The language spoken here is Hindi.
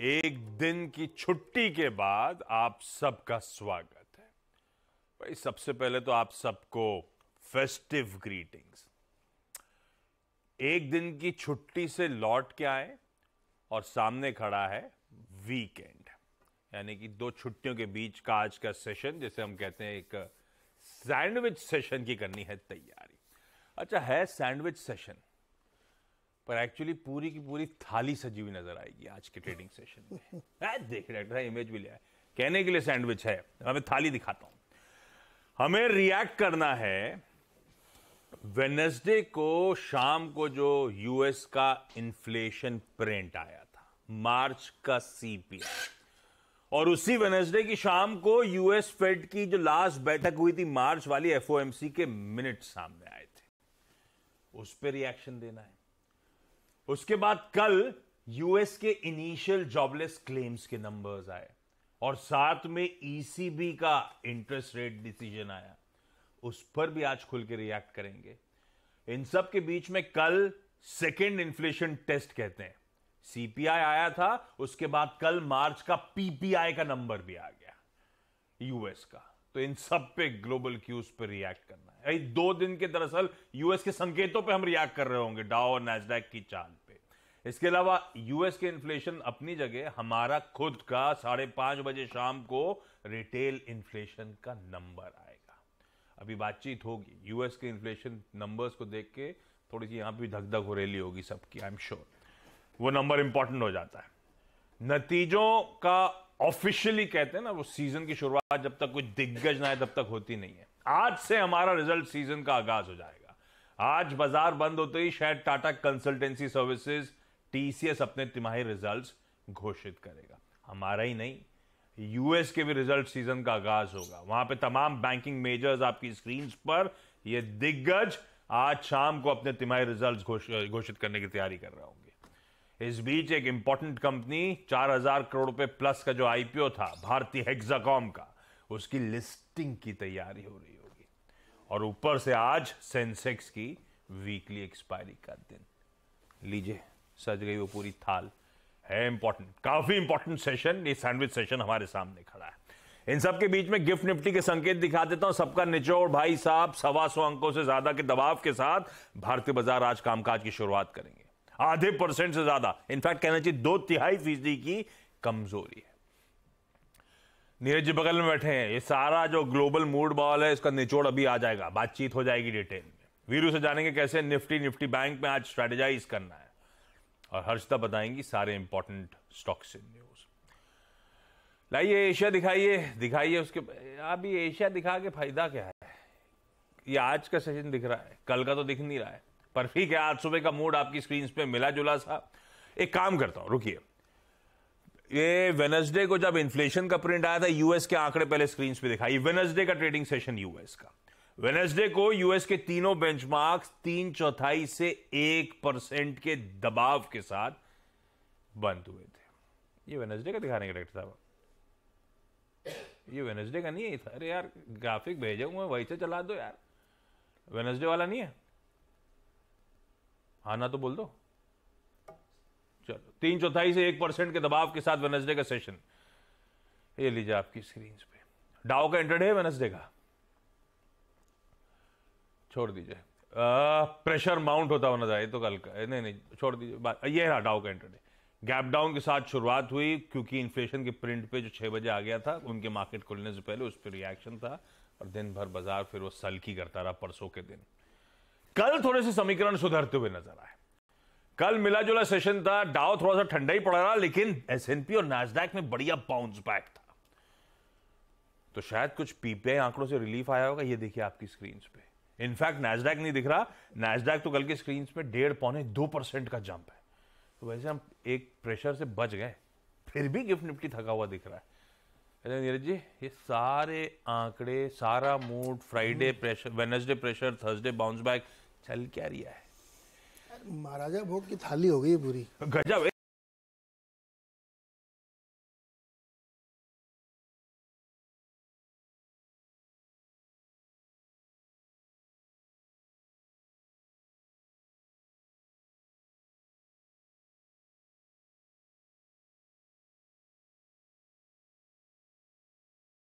एक दिन की छुट्टी के बाद आप सबका स्वागत है भाई सबसे पहले तो आप सबको फेस्टिव ग्रीटिंग्स एक दिन की छुट्टी से लौट के आए और सामने खड़ा है वीकेंड यानी कि दो छुट्टियों के बीच का आज का सेशन जैसे हम कहते हैं एक सैंडविच सेशन की करनी है तैयारी अच्छा है सैंडविच सेशन पर एक्चुअली पूरी की पूरी थाली सजी हुई नजर आएगी आज के ट्रेडिंग सेशन में देख डॉक्टर साहब इमेज भी लिया कहने के लिए सैंडविच है मैं थाली दिखाता हूं हमें रिएक्ट करना है वेनसडे को शाम को जो यूएस का इन्फ्लेशन प्रिंट आया था मार्च का सीपीआई और उसी वेनसडे की शाम को यूएस फेड की जो लास्ट बैठक हुई थी मार्च वाली एफओएमसी के मिनट सामने आए थे उस पर रिएक्शन देना है उसके बाद कल यूएस के इनिशियल जॉबलेस क्लेम्स के नंबर्स आए और साथ में ईसीबी e का इंटरेस्ट रेट डिसीजन आया उस पर भी आज खुल के रिएक्ट करेंगे इन सब के बीच में कल सेकेंड इन्फ्लेशन टेस्ट कहते हैं सीपीआई आया था उसके बाद कल मार्च का पीपीआई का नंबर भी आ गया यूएस का तो इन सब पे ग्लोबल क्यूज पे रिएक्ट करना है दो दिन के दरअसल यूएस के संकेतों पे हम रिएक्ट कर रहे होंगे डाओ और नेस्डैक की चाल पे इसके अलावा यूएस के इन्फ्लेशन अपनी जगह हमारा खुद का साढ़े पांच बजे शाम को रिटेल इन्फ्लेशन का नंबर आएगा अभी बातचीत होगी यूएस के इन्फ्लेशन नंबर्स को देख के थोड़ी सी यहां पर भी धक धक हो रैली होगी सबकी आई एम श्योर वो नंबर इंपॉर्टेंट हो जाता है नतीजों का ऑफिशियली कहते हैं ना वो सीजन की शुरुआत जब तक कोई दिग्गज ना है तब तक होती नहीं है आज से हमारा रिजल्ट सीजन का आगाज हो जाएगा आज बाजार बंद होते ही शायद टाटा कंसल्टेंसी सर्विसेज टीसीएस अपने तिमाही रिजल्ट्स घोषित करेगा हमारा ही नहीं यूएस के भी रिजल्ट सीजन का आगाज होगा वहां पे तमाम बैंकिंग मेजर्स आपकी स्क्रीन पर ये दिग्गज आज शाम को अपने तिमाही रिजल्ट घोषित करने की तैयारी कर रहा हूं इस बीच एक इंपॉर्टेंट कंपनी 4000 करोड़ रुपए प्लस का जो आईपीओ था भारतीय हेक्साकॉम का उसकी लिस्टिंग की तैयारी हो रही होगी और ऊपर से आज सेंसेक्स की वीकली एक्सपायरी का दिन लीजिए सज गई वो पूरी थाल है इंपॉर्टेंट काफी इंपॉर्टेंट सेशन ये सैंडविच सेशन हमारे सामने खड़ा है इन सब के बीच में गिफ्ट निफ्टी के संकेत दिखा देता हूं सबका निचोड़ भाई साहब सवा सौ अंकों से ज्यादा के दबाव के साथ भारतीय बाजार आज कामकाज की शुरुआत करेंगे आधे परसेंट से ज्यादा इनफैक्ट कहना चाहिए दो तिहाई फीसदी की कमजोरी है नीरज जी बगल में बैठे हैं ये सारा जो ग्लोबल मूड बॉल है इसका निचोड़ अभी आ जाएगा बातचीत हो जाएगी डिटेल में वीरू से जानेंगे कैसे निफ्टी निफ्टी बैंक में आज स्ट्रेटेजाइज करना है और हर्षता बताएंगी सारे इंपॉर्टेंट स्टॉक्स न्यूज लाइए एशिया दिखाइए दिखाइए उसके अभी ये एशिया दिखा के फायदा क्या है ये आज का सेशन दिख रहा है कल का तो दिख नहीं रहा है पर ठीक है आज सुबह का मूड आपकी स्क्रीन पे मिला जुला सा एक काम करता हूं रुकिए ये वेनसडे को जब इन्फ्लेशन का प्रिंट आया था यूएस के आंकड़े पहले स्क्रीन पे दिखाई वेनसडे का ट्रेडिंग सेशन यूएस का वेनसडे को यूएस के तीनों बेंचमार्क तीन चौथाई से एक परसेंट के दबाव के साथ बंद हुए थे ये वेनसडे का दिखाने रहे डॉक्टर साहब ये वेनसडे का नहीं है अरे यार ग्राफिक भेजा हुआ वही से चला दो यार वेनसडे वाला नहीं है हाँ ना तो बोल दो चलो तीन चौथाई से एक परसेंट के दबाव के साथ वेनसडे का सेशन ये लीजिए आपकी स्क्रीन पे डाओ का इंटरडे है वेनसडे का छोड़ दीजिए प्रेशर माउंट होता हुआ नजर ये तो कल का नहीं नहीं छोड़ दीजिए ये रहा डाओ का इंटरडे गैप डाउन के साथ शुरुआत हुई क्योंकि इन्फ्लेशन के प्रिंट पे जो छः बजे आ गया था उनके मार्केट खुलने से पहले उस पर रिएक्शन था और दिन भर बाजार फिर वो सल्की करता रहा परसों के दिन कल थोड़े से समीकरण सुधरते हुए नजर आए कल मिला जुला सेशन था डाव थोड़ा सा ठंडा ही पड़ा रहा लेकिन एस और नाजडैक में बढ़िया बाउंस बैक था तो शायद कुछ पीपीआई आंकड़ों से रिलीफ आया होगा ये देखिए आपकी स्क्रीन पे इनफैक्ट नेस्डैक नहीं दिख रहा नेस्डैक तो कल की स्क्रीन पे डेढ़ पौने दो परसेंट का जंप है तो वैसे हम एक प्रेशर से बच गए फिर भी गिफ्ट निफ्टी थका हुआ दिख रहा है अरे नीरज जी ये सारे आंकड़े सारा mood Friday pressure Wednesday pressure Thursday bounce back चल क्या रिया है महाराजा भोग की थाली हो गई पूरी गजब